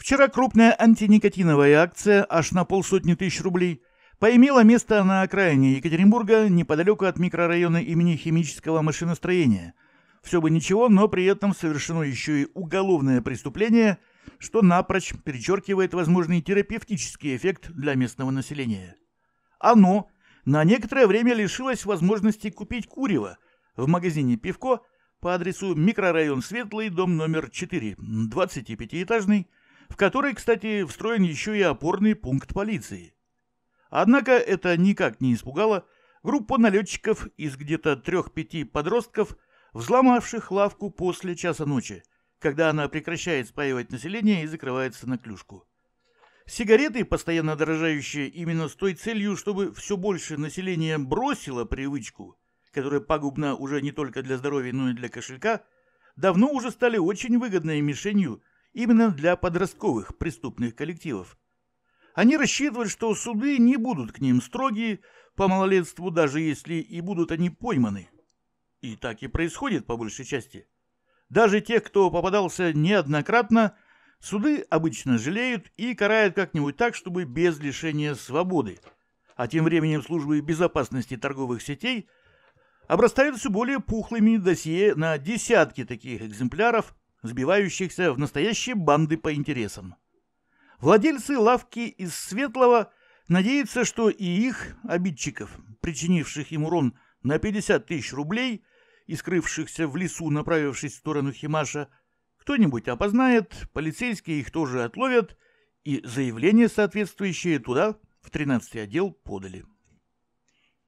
Вчера крупная антиникотиновая акция аж на полсотни тысяч рублей поимела место на окраине Екатеринбурга неподалеку от микрорайона имени химического машиностроения. Все бы ничего, но при этом совершено еще и уголовное преступление, что напрочь перечеркивает возможный терапевтический эффект для местного населения. Оно на некоторое время лишилось возможности купить курево в магазине «Пивко» по адресу микрорайон Светлый, дом номер 4, 25-этажный, в которой, кстати, встроен еще и опорный пункт полиции. Однако это никак не испугало группу налетчиков из где-то трех-пяти подростков, взломавших лавку после часа ночи, когда она прекращает спаивать население и закрывается на клюшку. Сигареты, постоянно дорожающие именно с той целью, чтобы все больше населения бросило привычку, которая пагубна уже не только для здоровья, но и для кошелька, давно уже стали очень выгодной мишенью именно для подростковых преступных коллективов. Они рассчитывали, что суды не будут к ним строгие по малолетству, даже если и будут они пойманы. И так и происходит по большей части. Даже тех, кто попадался неоднократно, суды обычно жалеют и карают как-нибудь так, чтобы без лишения свободы. А тем временем службы безопасности торговых сетей обрастают все более пухлыми досье на десятки таких экземпляров сбивающихся в настоящие банды по интересам. Владельцы лавки из Светлого надеются, что и их обидчиков, причинивших им урон на 50 тысяч рублей и скрывшихся в лесу, направившись в сторону Химаша, кто-нибудь опознает, полицейские их тоже отловят и заявление соответствующее туда в 13 отдел подали.